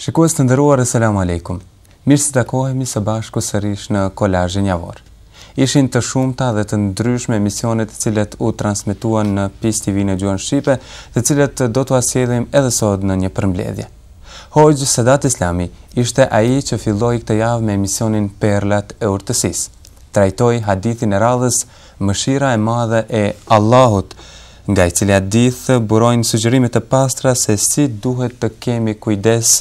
Shikua të ndëruar e aleikum Mirë si takohemi së bashku së rishë në kolajnë një vorë ishin të shumta dhe të ndryshme emisione të cilat u transmetuan në PIS TV në gjuhën shqipe, të cilat do t'u asjedhim edhe sot në një përmbledhje. Hojgjë Sadat Islami ishte ai që filloi këtë javë me emisionin Perlat e Urtësisë. Trajtoi hadithin e radhës Mëshira e Madhe e Allahut nga i cilja dithë burojnë sugjerimet e pastra se si duhet të kemi kujdes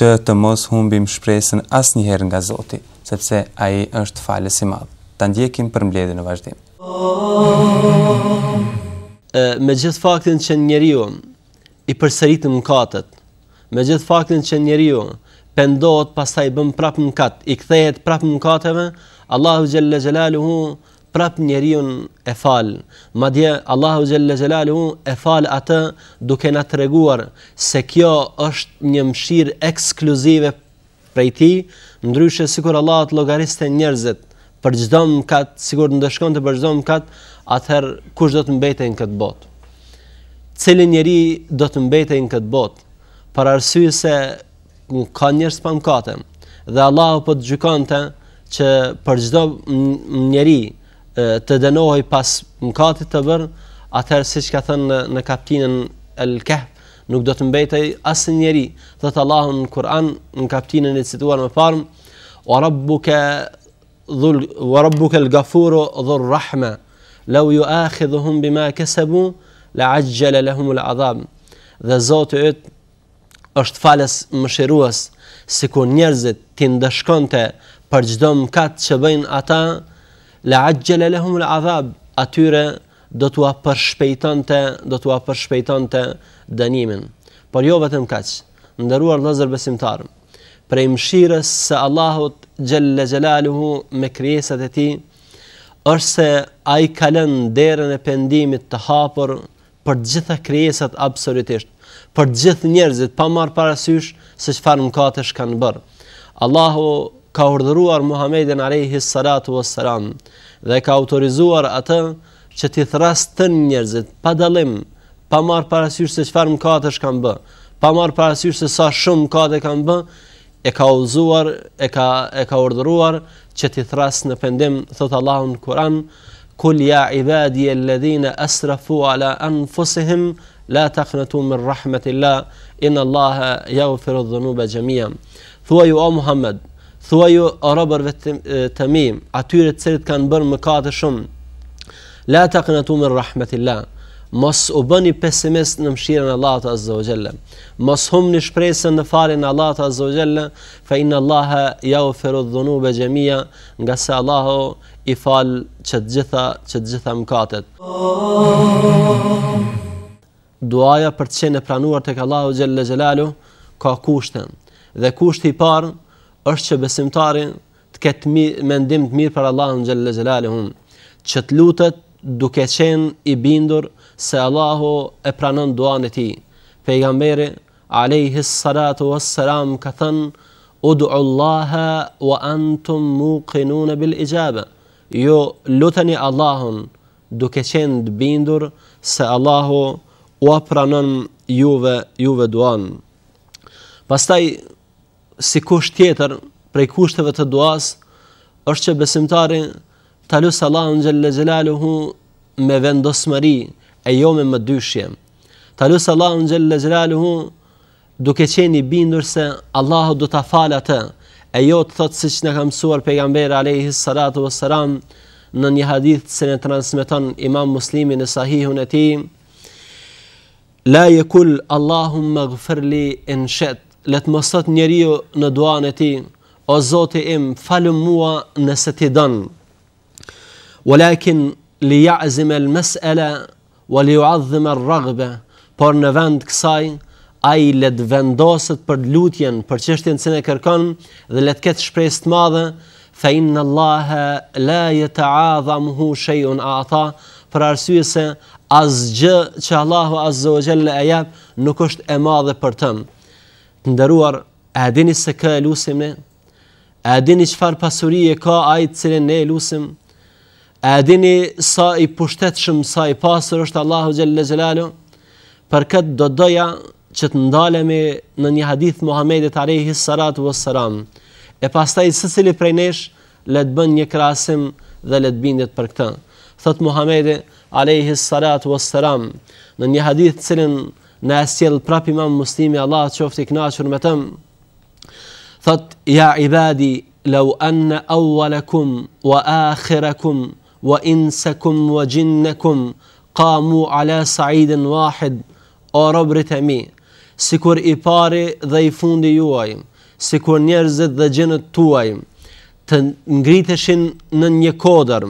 që të mos humbim shpresën asnjëherë nga Zoti, sepse ai është falës i madh të ndjekim për mbledhe në vazhdim. Me gjithë faktin që njeri ju i përsëritë në me gjithë faktin që njeri ju pendohet pasaj bëm prapë mkatë, i kthejet prapë mkatëve, Allahu Gjelle Gjelalu hu prap njeri ju e falë. Ma dje, Allahu Gjelle Gjelalu hu e falë atë duke na të reguar se kjo është një mshirë ekskluzive prej ti, ndryshe sikur të logariste njerëzit, për çdo mëkat, sigurt të ndeshkon të për çdo mëkat, atëherë kush do të mbetej në këtë botë? Cili njeri do të mbetej në këtë botë? Për arsye se ka njerëz pa mëkate dhe Allahu po të gjykonte që për çdo njeri të dënohej pas mëkatit të bërë, atëherë siç ka thënë në, në kapitullin Al-Kahf nuk do të mbetej asë njeri, dhe të Allahu në Kur'an, në kaptinën e cituar më parë: o rabbu dhul wa rabbuka al-gafuru dhur rahma law yu'akhidhuhum bima kasabu la'ajjala lahum al dhe zoti yt është falës mëshirues sikur njerëzit ti ndashkonte për çdo mëkat që bëjn ata la'ajjala lahum al atyre do t'u apërshpejtonte do t'u apërshpejtonte dënimin por jo vetëm kaç ndëruar vëllazër besimtarë prej mshirës se Allahut gjelle gjelaluhu me kriesat e ti, është se a i kalen derën e pendimit të hapër për gjitha kriesat absolutisht, për gjithë njerëzit pa marë parasysh se që farë më kanë bërë. Allahu ka urdhëruar Muhammedin Arehi Salatu o Salam dhe ka autorizuar atë që t'i thrasë të njerëzit pa dalim, pa marë parasysh se që farë më kanë bërë, pa marë parasysh se sa shumë mkate kanë bërë, e ka uzuar, e ka e ka urdhëruar që ti thras në pendim thot Allahu në Kur'an kul ya ibadi alladhina asrafu ala anfusihim la taqnatu min rahmatillah inallaha allaha yaghfiru dhunuba jamian thua ju o muhammed thua ju o robër vetëm atyre të cilët kanë bërë mëkate shumë la taqnatu min rahmatillah Mos u bëni pesimist në mëshirën e Allahut Azza wa Jalla. Mos humni shpresën në falin e Allahut Azza wa Jalla, fa inna Allaha yaghfiru dhunuba gjemija, nga se Allahu i fal që të gjitha çë të gjitha mëkatet. Duaja për të qenë pranuar tek Allahu Xhella Xhelalu ka kushtën. Dhe kushti i parë është që besimtari të ketë mendim të mirë për Allahun Xhella Xhelalu, që të lutet duke qenë i bindur se Allahu e pranon duan e ti. Pejgamberi, alejhi salatu wa salam, ka thënë, udu allaha wa antum muqinune bil i gjabe. Jo, lutëni Allahun duke qenë bindur se Allahu u apranon juve, juve duan. Pastaj, si kusht tjetër, prej kushtëve të duas, është që besimtari talus Allahun gjellë gjelalu hu me vendosëmëri, e jo me më dyshje. Ta lusë Allah në gjellë lejralu hu, duke qeni bindur se Allah do të falë atë, e jo të thotë si që në kam suar pejgamber Alehi Salatu vë Saram, në një hadith se në transmiton imam muslimi në sahihun e ti, la je kul Allahum më gëfërli e në shetë, le të mësot njeriu në duan e ti, o zote im falu mua nëse ti dënë, walakin li jaëzime lë mësëla, wa li uadhim ar-raghba por në vend kësaj ai let vendoset për lutjen për çështjen që ne kërkon dhe let ket shpresë të madhe fa inna Allahe, la yata'azamu shay'un a'ta për arsye se asgjë që Allahu azza wa jalla e jap nuk është e madhe për të të nderuar a dini se kë lutsim ne a dini çfarë pasurie ka ai që ne lutsim A dini sa i pushtetshëm, sa i pasur është Allahu xhalla Për këtë do doja që të ndalemi në një hadith Muhamedit alayhi salatu wassalam. E pastaj cili prej nesh le të bën një krasim dhe le të bindet për këtë. Thot Muhamedi alayhi salatu wassalam në një hadith cilin në sjell prap Imam Muslimi Allah qoftë i kënaqur me të. Thot ya ja, ibadi law anna awalakum, wa akhirakum wa insakum wa jinnakum qamu ala sa'idin wahid o robrit e mi sikur i pari dhe i fundi juaj sikur njerëzit dhe gjinët tuaj të ngriteshin në një kodër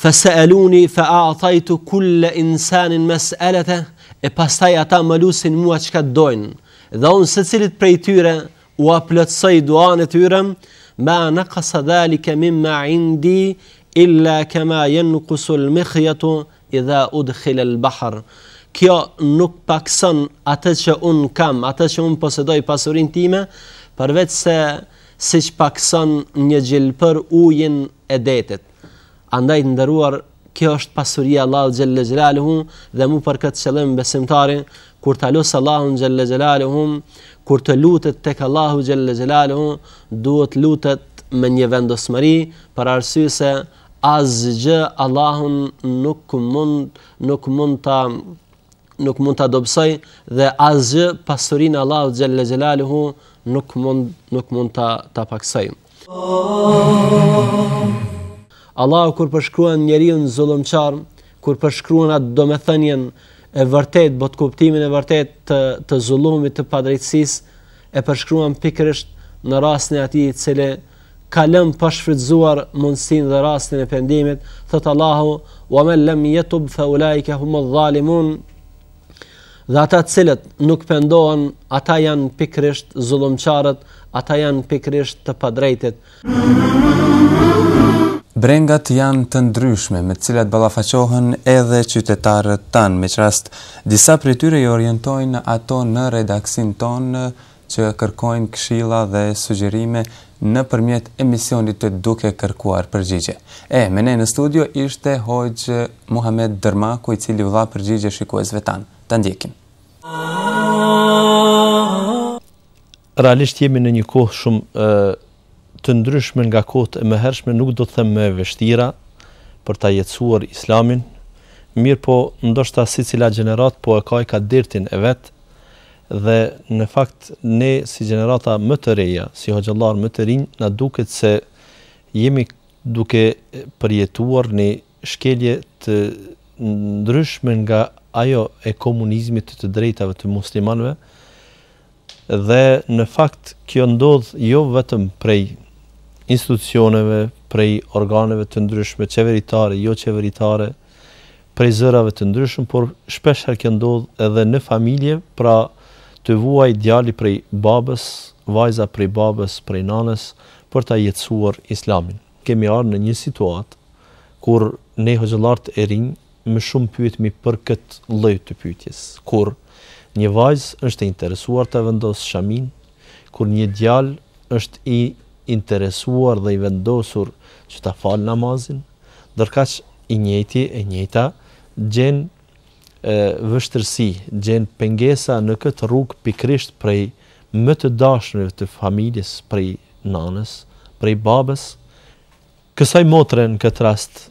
fa sa'aluni fa a'tajtu kulla insanin mes e pastaj ata më lusin mua qka doin dojnë dhe unë secilit cilit prej tyre u aplëtsoj duane tyre ma në kësa mimma indi illa kema jenukusu l-mikhjetu idha udkhila al-bahr Kjo nuk pakson atë që unë kam, atë që unë posedoj pasurin time, përvec se siç pakson një gjilëpër ujin e detit. Andaj të ndëruar, kjo është pasuria Allah Gjellë Gjellë dhe mu për këtë qëllim besimtari, kur të lusë Allah Gjellë Gjellë kur të lutët të këllahu Gjellë Gjellë duhet lutët me një vendosmëri për arsye se azgjë Allahun nuk mund nuk mund ta nuk mund ta dobësoj dhe azgjë pasurinë Allahu xhallal xjalaluhu nuk mund nuk mund ta ta paksoj. Allahu kur përshkruan njeriu në zullëmçar, kur përshkruan atë domethënien e vërtet bot kuptimin e vërtet të të zullumit të padrejtësisë e përshkruan pikërisht në rastin e atij i cili ka lëm pa shfrytzuar mundsinë dhe rastin e pendimit, thot Allahu, "Wa man lam yatub fa ulaika hum dhalimun Dhe ata të cilët nuk pendohen, ata janë pikrisht zullumçarët, ata janë pikrisht të padrejtit. Brengat janë të ndryshme, me të cilat ballafaqohen edhe qytetarët tan, me çrast disa prej tyre i orientojnë ato në redaksin ton që kërkojnë këshilla dhe sugjerime në përmjet emisionit të duke kërkuar përgjigje. E, me ne në studio ishte hojgjë Muhammed Dërmaku i cili vla përgjigje shikuesve tanë. Të ndjekim. Realisht jemi në një kohë shumë të ndryshme nga kohët e më hershme, nuk do të themë me vështira për ta jetësuar islamin, mirë po ndoshta si cila gjenerat po e ka i ka dirtin e vetë, dhe në fakt ne si gjenerata më të reja, si hoxhallar më të rinj, na duket se jemi duke përjetuar një shkelje të ndryshme nga ajo e komunizmit të të drejtave të muslimanve dhe në fakt kjo ndodh jo vetëm prej institucioneve, prej organeve të ndryshme, qeveritare, jo qeveritare, prej zërave të ndryshme, por shpesher kjo ndodh edhe në familje, pra të vuaj djali prej babës, vajza prej babës, prej nanës, për ta jetësuar islamin. Kemi arë në një situatë, kur ne hëgjëllartë e rinjë, më shumë pyetmi për këtë lejtë të pyetjes, kur një vajzë është interesuar të vendosë shamin, kur një djalë është i interesuar dhe i vendosur që ta falë namazin, dërka që i njëti e njëta gjenë vështërsi, gjen pengesa në këtë rrugë pikrisht prej më të dashurve të familjes, prej nanës, prej babës, kësaj motre në këtë rast,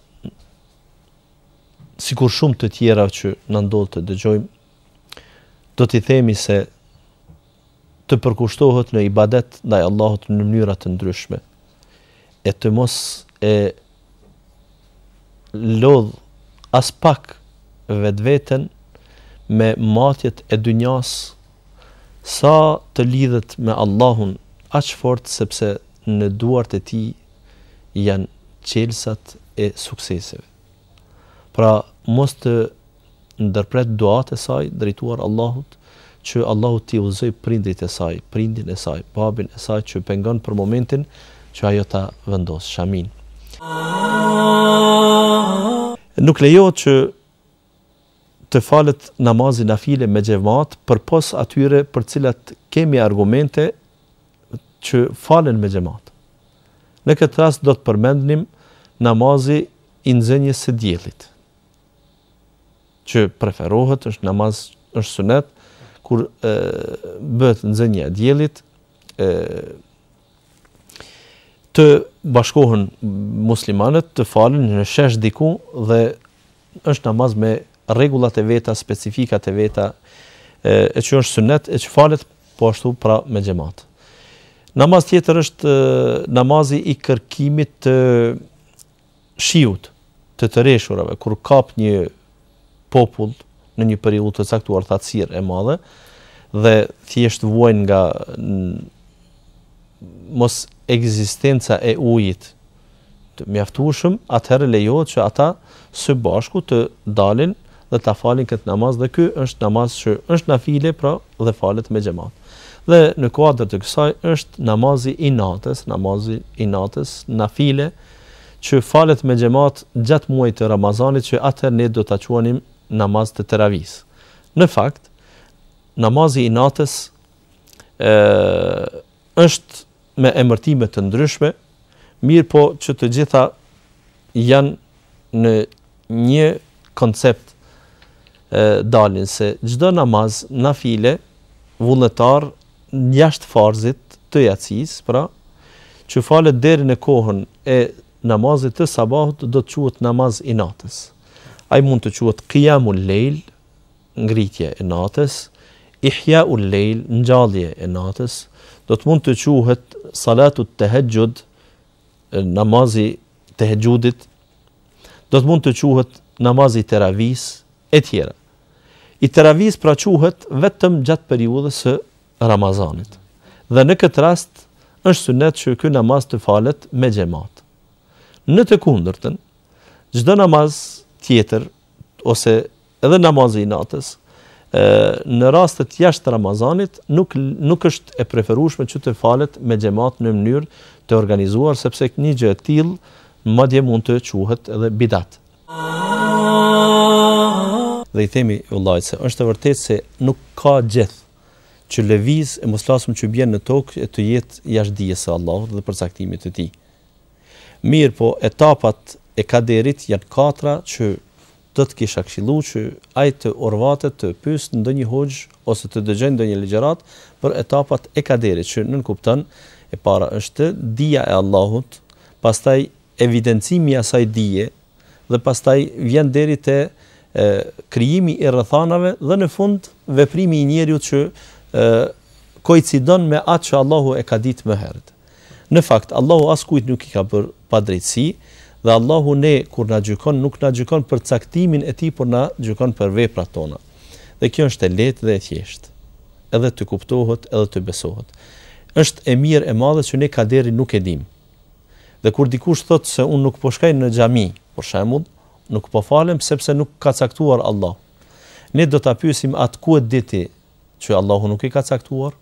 sikur shumë të tjera që na ndodh të dëgjojmë, do t'i themi se të përkushtohet në ibadet ndaj Allahut në mënyra të ndryshme. E të mos e lodh as pak vetë vetën me matjet e dynjas sa të lidhet me Allahun aqëfort sepse në duart e ti janë qelsat e sukseseve. Pra, mos të ndërpret duat e saj, drejtuar Allahut, që Allahut ti uzoj prindit e saj, prindin e saj, babin e saj, që pengon për momentin që ajo ta vendos, shamin. Nuk lejo që të falet namazin na file me gjemat, për pos atyre për cilat kemi argumente që falen me gjemat. Në këtë rast do të përmendnim namazi i nxënjes së diellit që preferohet është namaz është sunet kur bëhet nxënja e diellit të bashkohen muslimanët të falen në shesh diku dhe është namaz me rregullat e veta, specifikat e veta, e, e që është sunet, e që falet, po ashtu pra me gjemat. Namaz tjetër është namazi i kërkimit të shiut, të tërëshurave kur kap një popull në një periudhë të caktuar të atësir e madhe, dhe thjesht vojnë nga mos ekzistenca e ujit të mjaftushëm, atëherë lejohet që ata së bashku të dalin dhe ta falin këtë namaz dhe ky është namaz që është nafile pra dhe falet me xhamat. Dhe në kuadër të kësaj është namazi i natës, namazi i natës nafile që falet me xhamat gjatë muajit të Ramazanit që atë ne do ta quanim namaz të teravis. Në fakt namazi i natës ë është me emërtime të ndryshme, mirë po që të gjitha janë në një koncept dalin se çdo namaz nafile vullnetar jashtë farzit të yatsis, pra që falet deri në kohën e namazit të sabahut do të quhet namaz i natës. Ai mund të quhet qiyamul lejl, ngritje e natës, ihyaul lejl, ngjallje e natës, do të mund të quhet salatut tahajjud, namazi tahajjudit, do të mund të quhet namazi teravis, e tjera. I teravis pra quhet vetëm gjatë periudës së Ramazanit. Dhe në këtë rast është sunet që ky namaz të falet me xhamat. Në të kundërtën, çdo namaz tjetër ose edhe namazi i natës, në rastet jashtë Ramazanit nuk nuk është e preferueshme që të falet me xhamat në mënyrë të organizuar sepse një gjë e tillë madje mund të quhet edhe bidat. Ah dhe i themi vëllait se është e vërtet se nuk ka gjithë që lëviz e mos që bjenë në tokë e të jetë jashtë dijes së Allahut dhe përcaktimit të Tij. Mirë po, etapat e kaderit janë katra që do të kisha këshilluar që ajtë të orvatet të pyes ndonjë hoxh ose të dëgjoj ndonjë ligjërat për etapat e kaderit që nën e para është dija e Allahut, pastaj evidencimi i asaj dije dhe pastaj vjen deri te krijimi i rrethanave dhe në fund veprimi i njeriu që koincidon me atë që Allahu e ka ditë më herët. Në fakt Allahu askujt nuk i ka bërë pa drejtësi dhe Allahu ne kur na gjykon nuk na gjykon për caktimin e tij, por na gjykon për veprat tona. Dhe kjo është e lehtë dhe e thjeshtë. Edhe të kuptohet, edhe të besohet. Është e mirë e madhe që ne kaderin nuk e dimë. Dhe kur dikush thotë se unë nuk po shkoj në xhami, për shembull nuk po falem sepse nuk ka caktuar Allah. Ne do ta pyesim atë ku e diti që Allahu nuk i ka caktuar?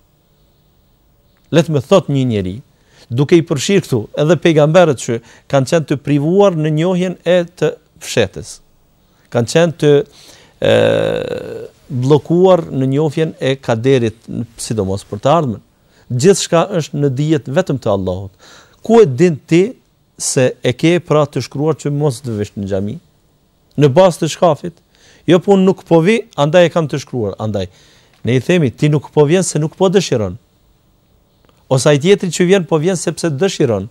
Le të më thot një njerëz, duke i përfshirë këtu edhe pejgamberët që kanë qenë të privuar në njohjen e të fshehtës. Kanë qenë të ë bllokuar në njohjen e kaderit, sidomos për të ardhmen. Gjithçka është në dijet vetëm të Allahut. Ku e din ti se e ke pra të shkruar që mos të vesh në xhami? në bazë të shkafit, jo pun po nuk po vi, andaj e kam të shkruar, andaj. Ne i themi, ti nuk po vjen se nuk po dëshiron. Ose ai tjetri që vjen po vjen sepse dëshiron.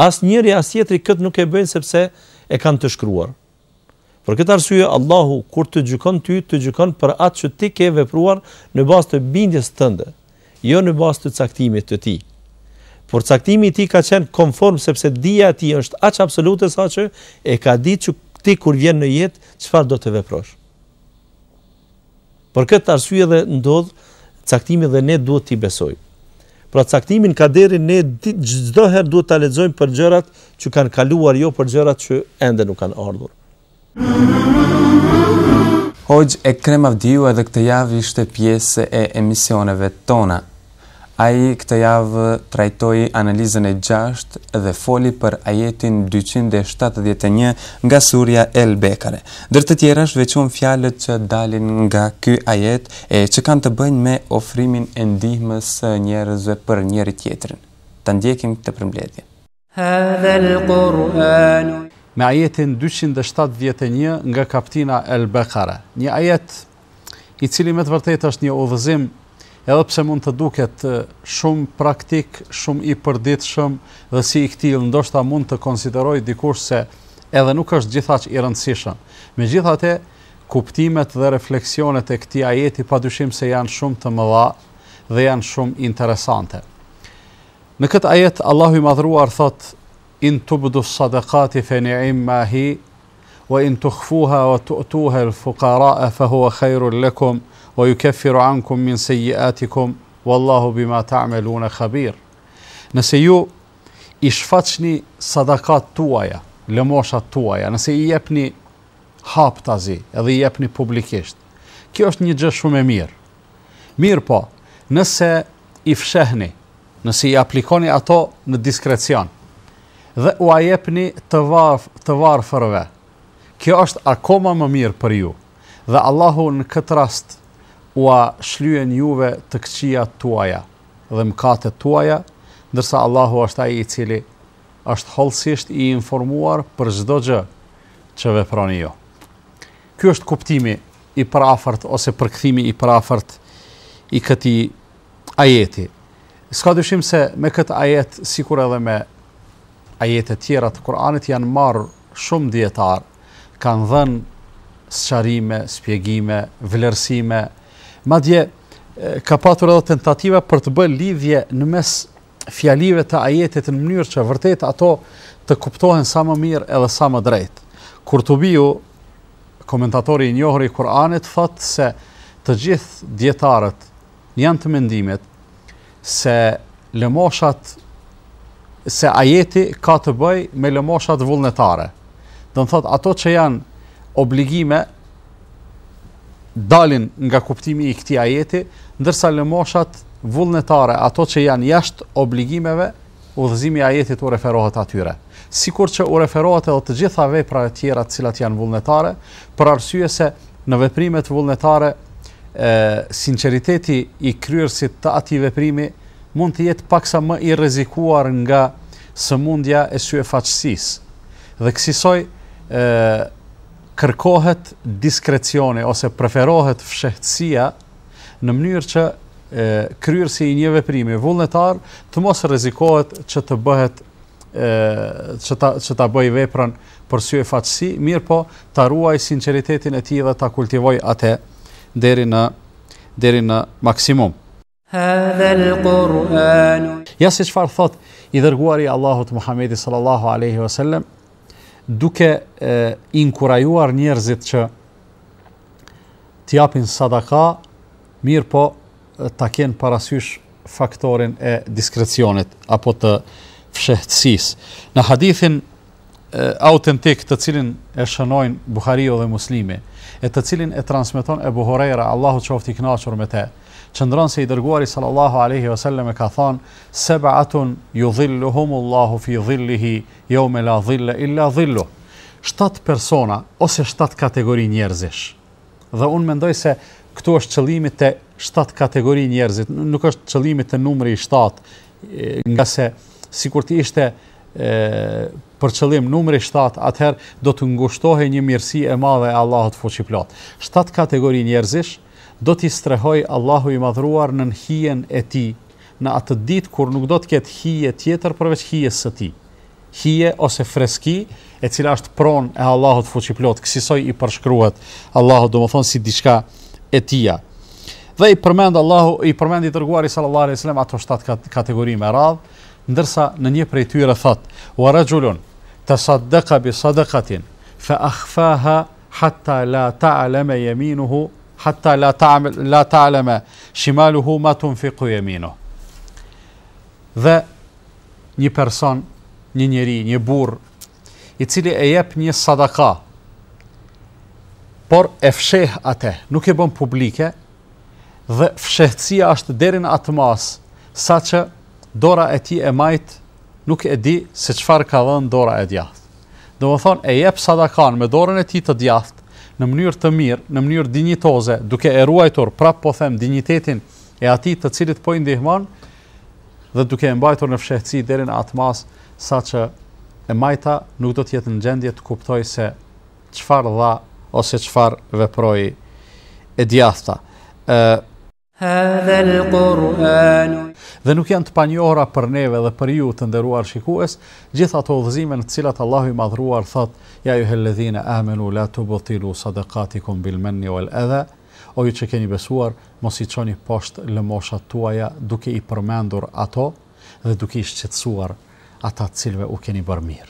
Asnjëri as tjetri kët nuk e bën sepse e kanë të shkruar. Për këtë arsye Allahu kur të gjykon ty, të gjykon për atë që ti ke vepruar në bazë të bindjes tënde, jo në bazë të caktimit të tij. Por caktimi i ti tij ka qenë konform sepse dija e tij është aq absolute saqë e ka ditë që ti kur vjen në jetë, çfarë do të veprosh. Për këtë arsye edhe ndodh caktimi dhe ne duhet t'i besoj. Për caktimin ka deri ne çdo herë duhet ta lexojmë për gjërat që kanë kaluar jo për gjërat që ende nuk kanë ardhur. Hoj e krema edhe këtë javë ishte pjesë e emisioneve tona. A i këtë javë trajtoj analizën e gjasht dhe foli për ajetin 271 nga surja El Bekare. Dërë të tjera shveqon vequn fjallët që dalin nga ky ajet e që kanë të bëjnë me ofrimin e ndihmës njerëzve për njëri tjetërin. Të ndjekim të përmbledhje. Me ajetin 271 nga kaptina El Bekare. Një ajet i cili me të vërtet është një odhëzim edhe pse mund të duket shumë praktik, shumë i përditshëm dhe si i ktill, ndoshta mund të konsideroj dikush se edhe nuk është që i rëndësishëm. Megjithatë, kuptimet dhe refleksionet e këtij ajeti padyshim se janë shumë të mëdha dhe janë shumë interesante. Në këtë ajet Allahu i Madhruar thot in tubdu sadaqati fa ni'ma hi wa in tukhfuha wa tu'tuha al-fuqara fa huwa khairul lakum wa yukaffiru ankum min sayiatikum wallahu bima ta'maluna ta khabir. Nëse ju i shfaqni sadakat tuaja, lëmoshat tuaja, nëse i jepni hap tazi edhe i jepni publikisht. Kjo është një gjë shumë e mirë. Mirë po, nëse i fshehni, nëse i aplikoni ato në diskrecion, dhe u a jepni të, varf, të varfërve, kjo është akoma më mirë për ju. Dhe Allahu në këtë rast, ua shlyen juve të këqia tuaja dhe mëkatet tuaja, ndërsa Allahu është ai i cili është holësisht i informuar për çdo gjë që veproni ju. Ky është kuptimi i prafërt ose përkthimi i prafërt i këtij ajeti. Ska dyshim se me këtë ajet, sikur edhe me ajete tjera të Kur'anit, janë marrë shumë djetarë, kanë dhenë sëqarime, spjegime, vlerësime, vlerësime, madje ka patur edhe tentativa për të bërë lidhje në mes fjalive të ajetit në mënyrë që vërtet ato të kuptohen sa më mirë edhe sa më drejt. Kurtubiu, komentatori i njohur i Kur'anit, thotë se të gjithë dietarët janë të mendimit se lëmoshat se ajeti ka të bëjë me lëmoshat vullnetare. Do të thotë ato që janë obligime dalin nga kuptimi i këtij ajeti, ndërsa lëmoshat vullnetare, ato që janë jashtë obligimeve, udhëzimi i ajetit u referohet atyre. Sikur që u referohet edhe të gjitha veprat e tjera të cilat janë vullnetare, për arsye se në veprimet vullnetare e sinqeriteti i kryerësit të atij veprimi mund të jetë paksa më i rrezikuar nga sëmundja e syefaqësisë. Dhe kësaj ë kërkohet diskrecioni ose preferohet fshehtësia në mënyrë që kryrësi i një veprimi vullnetar të mos rezikohet që të bëhet që ta, që ta bëj veprën për sy e faqësi, mirë po të ruaj sinceritetin e ti dhe të kultivoj atë deri në deri në maksimum. Ja si qëfar thot i dërguari Allahut Muhammedi sallallahu aleyhi wasallem duke e, inkurajuar njerëzit që t'japin sadaka, mirë po t'a kjenë parasysh faktorin e diskrecionit, apo të fshehtësis. Në hadithin autentik të cilin e shënojnë Bukhario dhe muslimi, e të cilin e transmiton e buhorejra, Allahu qofti knaqër me te, qëndron se i dërguari sallallahu alaihi wasallam ka thonë sab'atun yudhilluhumullahu fi dhillihi yawma la dhilla illa dhilluh. Shtat persona ose shtat kategori njerëzish. Dhe un mendoj se këtu është qëllimi te shtat kategori njerëzit, nuk është qëllimi te numri i 7, nga se sikur të ishte e për qëllim numri 7 atëherë do të ngushtohej një mirësi e madhe e Allahut fuqiplot. 7 kategori njerëzish, do t'i strehoj Allahu i madhruar në nëhien e ti, në atë dit kur nuk do t'ket hije tjetër përveç hije së ti. Hije ose freski, e cila është pron e Allahu të fuqiplot, kësisoj i përshkruhet Allahu do më thonë si diçka e tia. Dhe i përmend Allahu, i përmend i tërguari sallallahu alai sallam ato shtatë kategori me radhë, ndërsa në një prej tyre thot, u arajullun, të sadëka bi sadëkatin, fa akhfaha hatta la ta'aleme jeminuhu hatta la ta'mal la ta'lama shimaluhu ma tunfiqu yaminu dhe një person, një njeri, një burr i cili e jep një sadaka por e fsheh atë, nuk e bën publike dhe fshehtësia është deri në atë mas saqë dora e tij e majt nuk e di se çfarë ka dhënë dora e djathtë. Domethënë e jep sadakan me dorën e tij të djathtë në mënyrë të mirë, në mënyrë dinjitoze, duke e ruajtur prap po them dinjitetin e atij të cilit po i ndihmon dhe duke e mbajtur në fshehtësi deri në atmas saqë e majta nuk do të jetë në gjendje të kuptojë se çfarë dha ose çfarë veproi e djathta. ë Hadha al-Qur'an. Dhe nuk janë të panjohura për neve dhe për ju të nderuar shikues, gjithë ato udhëzime në të cilat Allahu i madhruar thot: Ya ja ayyuhalladhina amanu la tubtilu sadaqatikum bil-manni wal-adha. O ju që keni besuar, mos i çoni poshtë lëmoshat tuaja duke i përmendur ato dhe duke i shqetësuar ata të cilëve u keni bërë mirë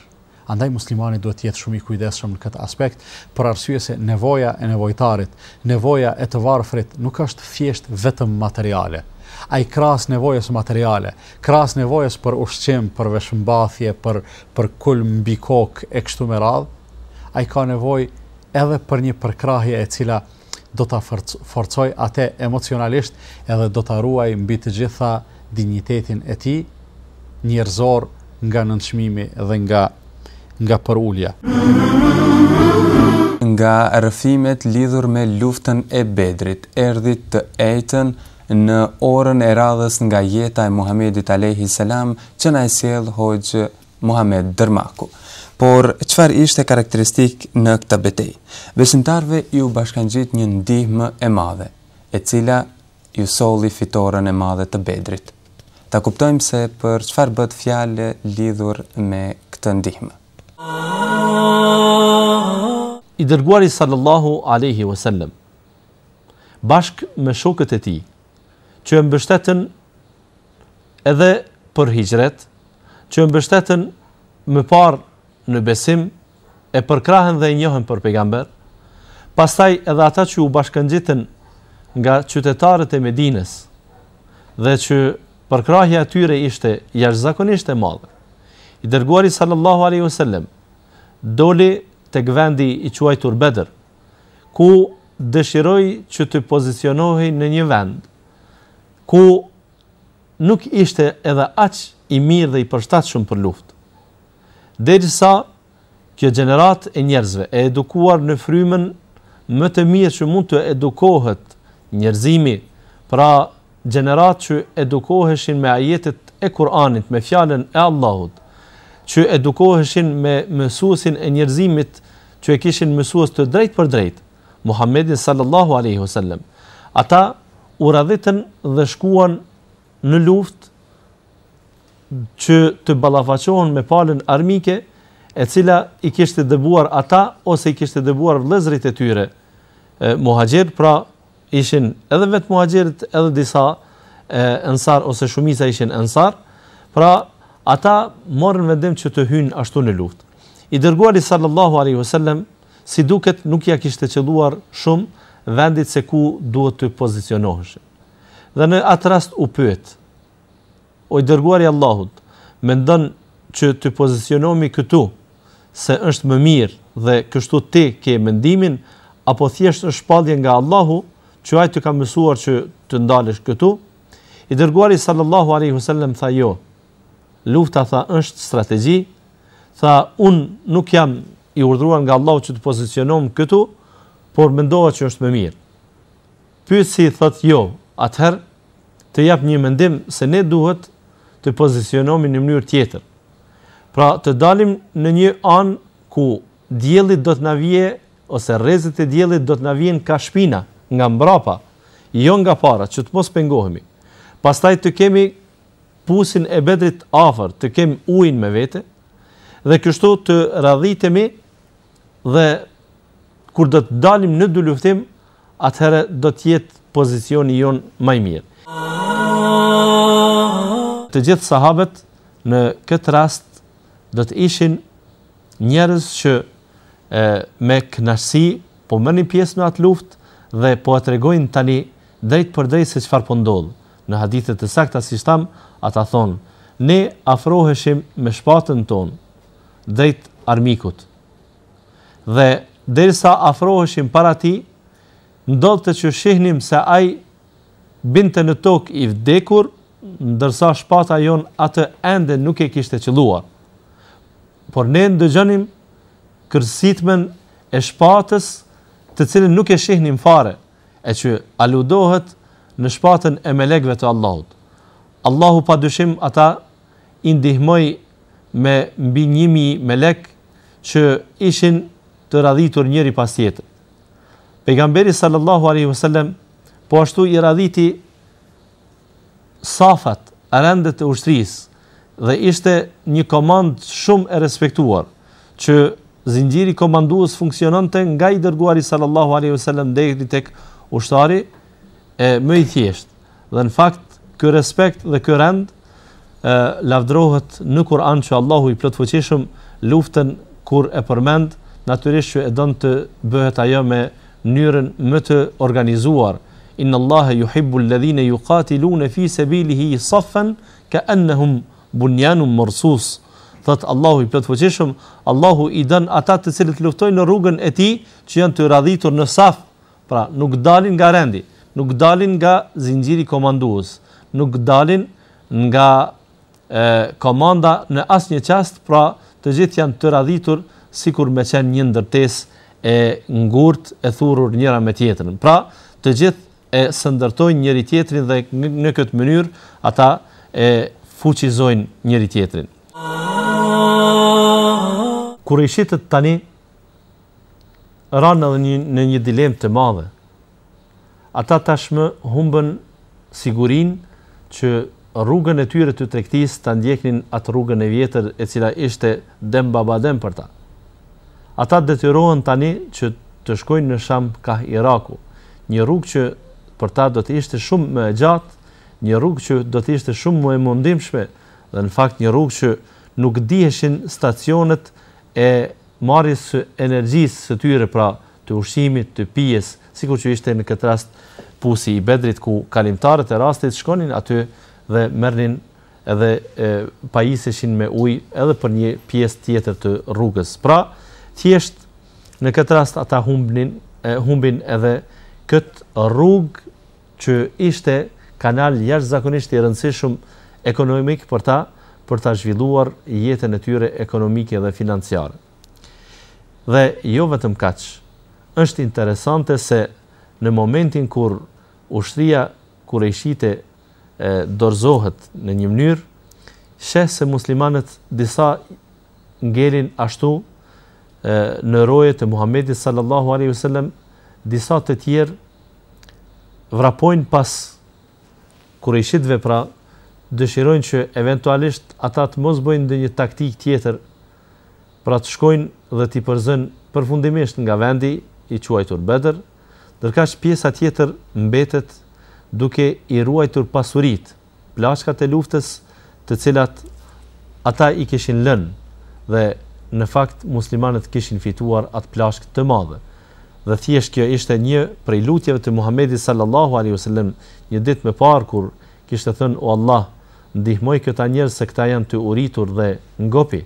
andaj muslimani duhet të jetë shumë i kujdesshëm në këtë aspekt për arsye se nevoja e nevojtarit, nevoja e të varfrit nuk është thjesht vetëm materiale. Ai krahas nevojës materiale, krahas nevojës për ushqim, për veshmbathje, për për kul mbi kokë e kështu me radh, ai ka nevojë edhe për një përkrahje e cila do ta forcoj atë emocionalisht edhe do ta ruaj mbi të gjitha dinjitetin e tij njerëzor nga nënçmimi dhe nga nga për ullja. Nga rëfimet lidhur me luftën e bedrit, erdit të ejten në orën e radhës nga jeta e Muhammedit Alehi Selam që na e siel hoqë Muhammed Dërmaku. Por, qëfar ishte karakteristik në këta betej? Besimtarve ju bashkan gjitë një ndihme e madhe, e cila ju soli fitoren e madhe të bedrit. Ta kuptojmë se për qëfar bët fjale lidhur me këtë ndihme. I dërguari sallallahu aleyhi wasallam, bashk me shokët e ti, që e mbështetën edhe për hijret, që e mbështetën më parë në besim, e përkrahen dhe i njohen për pegamber, pastaj edhe ata që u bashkën gjithën nga qytetarët e Medines, dhe që përkrahja tyre ishte jashtë zakonisht e madhe i dërguari sallallahu alaihi wasallam doli tek vendi i quajtur Bedr ku dëshiroi që të pozicionohej në një vend ku nuk ishte edhe aq i mirë dhe i përshtatshëm për luftë derisa kjo gjeneratë e njerëzve e edukuar në frymën më të mirë që mund të edukohet njerëzimi pra gjeneratë që edukoheshin me ajetet e Kuranit me fjalën e Allahut që edukoheshin me mësuesin e njerëzimit që e kishin mësues të drejtë për drejtë, Muhammedin sallallahu alaihi wasallam. Ata u radhitën dhe shkuan në luftë që të ballafaqohen me palën armike e cila i kishte dëbuar ata ose i kishte dëbuar vëllezrit e tyre muhaxher, pra ishin edhe vetë muhaxherit, edhe disa ensar ose shumica ishin ensar, pra ata morën vendim që të hynë ashtu në luftë. I dërguari sallallahu alaihi wasallam si duket nuk ja kishte çeluar shumë vendit se ku duhet të pozicionohesh. Dhe në atë rast u pyet: O i dërguari i Allahut, mendon që të pozicionohemi këtu se është më mirë dhe kështu ti ke mendimin apo thjesht është shpallje nga Allahu që ai të ka mësuar që të ndalesh këtu? I dërguari sallallahu alaihi wasallam tha: Jo lufta tha është strategji, tha un nuk jam i urdruan nga Allahu që të pozicionom këtu, por mendova që është më mirë. Pyesi thot jo, atëherë të jap një mendim se ne duhet të pozicionohemi në mënyrë tjetër. Pra të dalim në një an ku dielli do të na ose rrezet e diellit do të na vijnë ka shpina nga mbrapa, jo nga para, që të mos pengohemi. Pastaj të kemi pusin e bedrit afer të kem ujnë me vete, dhe kështu të radhitemi dhe kur do të dalim në dy luftim, atëherë do të jetë pozicioni jon më i mirë. Të gjithë sahabët në këtë rast do të ishin njerëz që e, me knasi po mërni pjesë në atë luft dhe po atë regojnë tani drejt për drejtë se qëfar po ndodhë. Në hadithet të sakta si shtamë ata thonë, ne afroheshim me shpatën tonë drejt armikut. Dhe derisa afroheshim para tij, ndodhte që shihnim se ai binte në tok i vdekur, ndërsa shpata jon atë ende nuk e kishte qëlluar. Por ne ndëgjonim kërsitmen e shpatës të cilën nuk e shihnim fare, e që aludohet në shpatën e melekëve të Allahut. Allahu pa dëshim ata indihmoj me mbi njimi me lek që ishin të radhitur njëri pas tjetër. Pejgamberi sallallahu alaihi wasallam po ashtu i radhiti safat rendet e ushtrisë dhe ishte një komand shumë e respektuar që zinxhiri komandues funksiononte nga i dërguari sallallahu alaihi wasallam deri tek ushtari e më i thjeshtë. Dhe në fakt ky respekt dhe ky rend ë lavdrohet në Kur'an që Allahu i plotfuqishëm luftën kur e përmend natyrisht që e don të bëhet ajo me mënyrën më të organizuar inna allaha yuhibbu alladhina yuqatiluna fi sabilihi saffan ka'annahum bunyanun marsus Thëtë Allahu i plotfuqishëm Allahu i don ata të cilët luftojnë në rrugën e tij që janë të radhitur në saf pra nuk dalin nga rendi nuk dalin nga zinxhiri komandues nuk dalin nga e, komanda në asë një qast, pra të gjithë janë të radhitur si kur me qenë një ndërtes e ngurt e thurur njëra me tjetërin. Pra të gjithë e sëndërtojnë njëri tjetërin dhe në këtë mënyrë ata e fuqizojnë njëri tjetërin. Kure i shqitët tani, ranë edhe një, në një dilemë të madhe. Ata tashmë humbën sigurinë, që rrugën e tyre të tregtisë ta ndjeknin atë rrugën e vjetër e cila ishte dem babadem për ta. Ata detyrohen tani që të shkojnë në Sham ka Iraku, një rrugë që për ta do të ishte shumë më gjatë, një rrugë që do të ishte shumë më e mundimshme dhe në fakt një rrugë që nuk diheshin stacionet e marrjes së energjisë së tyre pra të ushqimit, të pijes, sikur që ishte në këtë rast pusi i bedrit ku kalimtarët e rastit shkonin aty dhe merrnin edhe e, pajisishin me uj edhe për një pjesë tjetër të rrugës. Pra, thjesht në këtë rast ata humbnin e, humbin edhe kët rrugë që ishte kanal jashtëzakonisht i rëndësishëm ekonomik për ta për ta zhvilluar jetën e tyre ekonomike dhe financiare. Dhe jo vetëm kaç. Është interesante se në momentin kur ushtria kurejshite dorzohet në një mënyrë, shes se muslimanët disa ngelin ashtu e, në rojët e Muhammedi sallallahu aleyhi sallam, disa të tjerë vrapojnë pas kurejshitve pra dëshirojnë që eventualisht ata të mos bëjnë dhe një taktik tjetër pra të shkojnë dhe t'i përzën përfundimisht nga vendi i quajtur bedër, Dërka pjesa tjetër mbetet duke i ruajtur pasurit, plashkat e luftës të cilat ata i kishin lënë dhe në fakt muslimanët kishin fituar atë plashk të madhe. Dhe thjesht kjo ishte një prej lutjeve të Muhamedi sallallahu alaihi wasallam, një ditë më parë kur kishte thënë o Allah, ndihmoj këta njerëz se këta janë të uritur dhe ngopi.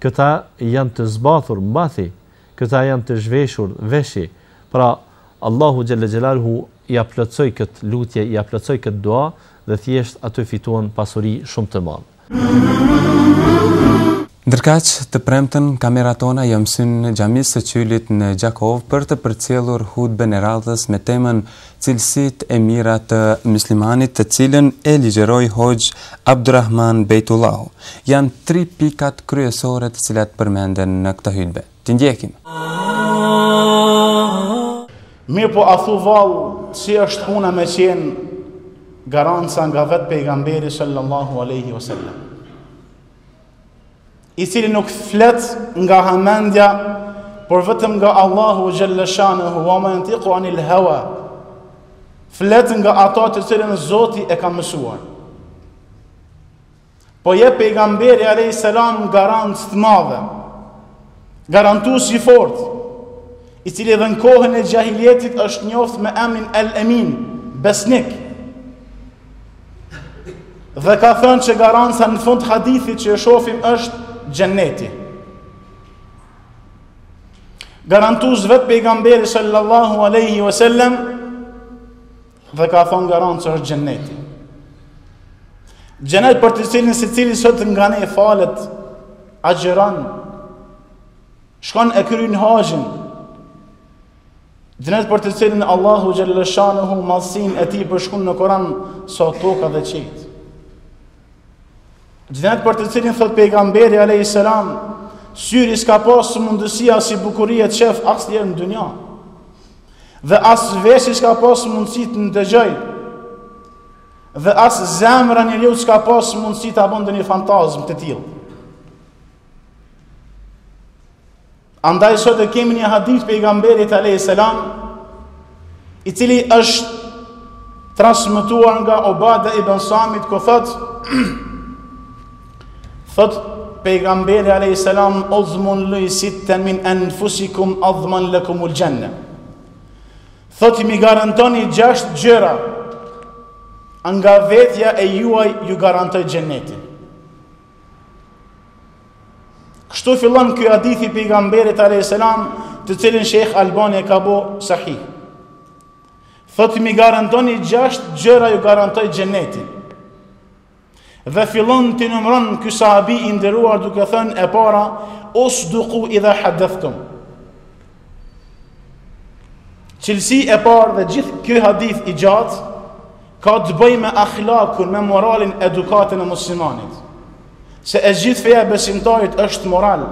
Këta janë të zbathur mbathi, këta janë të zhveshur veshi. Pra, Allahu xhalla xhelaluhu ia plotsoi kët lutje, ia plotsoi kët dua dhe thjesht aty fituan pasuri shumë të madhe. Ndërkaq të premten kamerat tona janë në xhamisë së Çylit në Gjakov për të përcjellur hutben e me temën Cilësit e mira të muslimanit, të cilën e ligjëroi Hoxh Abdulrahman Beitullah. Janë 3 pikat kryesore të cilat përmenden në këtë hutbe. Të ndjekim. Mirë po a thu val, si është puna me qenë garanca nga vetë pejgamberi sallallahu aleyhi wa sallam. I cili nuk fletë nga hamendja, por vetëm nga Allahu gjellëshanë, hua me në tiku anil hewa, fletë nga ato të cilën zoti e ka mësuar. Po je pejgamberi aleyhi sallam garancë të madhe, garantu si fortë, i cili dhe në kohën e gjahiljetit është njoftë me emin El Emin, besnik. Dhe ka thënë që garansa në fund hadithit që e shofim është gjenneti. Garantus vetë pejgamberi sallallahu aleyhi wasallam dhe ka thënë garansa është gjenneti. Gjennet për të cilin se cili sot nga ne falet, agjeran, shkon e kryin haqin, Dhenet për të cilin Allahu Gjellëshanëhu Masin e ti përshkun në Koran Sa toka dhe qit Dhenet për të cilin Thot pejgamberi a.s. Syri s'ka posë mundësia Si bukurie të qef asë njerë në dunja Dhe asë vesi s'ka posë mundësit në të Dhe asë zemra një rjutë S'ka posë mundësit të abondë një fantazm të tjilë Andaj sot e kemi një hadith për i gamberit a i cili është transmituar nga Obada dhe i bënsamit ko thët, thët, Pejgamberi alayhis salam uzmun li sitten min anfusikum adman lakum aljanna. Thotë mi garantoni 6 gjëra. Nga vetja e juaj ju garantoj xhenetin. Kështu fillon ky hadith i pejgamberit alayhis salam, të cilin Sheikh Albani e ka bo sahih. Thotë mi garantoni gjasht, gjëra ju garantoj xhenetin. Dhe fillon të numëron ky sahabi i nderuar duke thënë e para usduqu idha hadathtum. Qilësi e parë dhe gjithë ky hadith i gjatë ka të bëjë me akhlakun, me moralin, edukatën e muslimanit. Se e gjithë feja e besimtarit është moral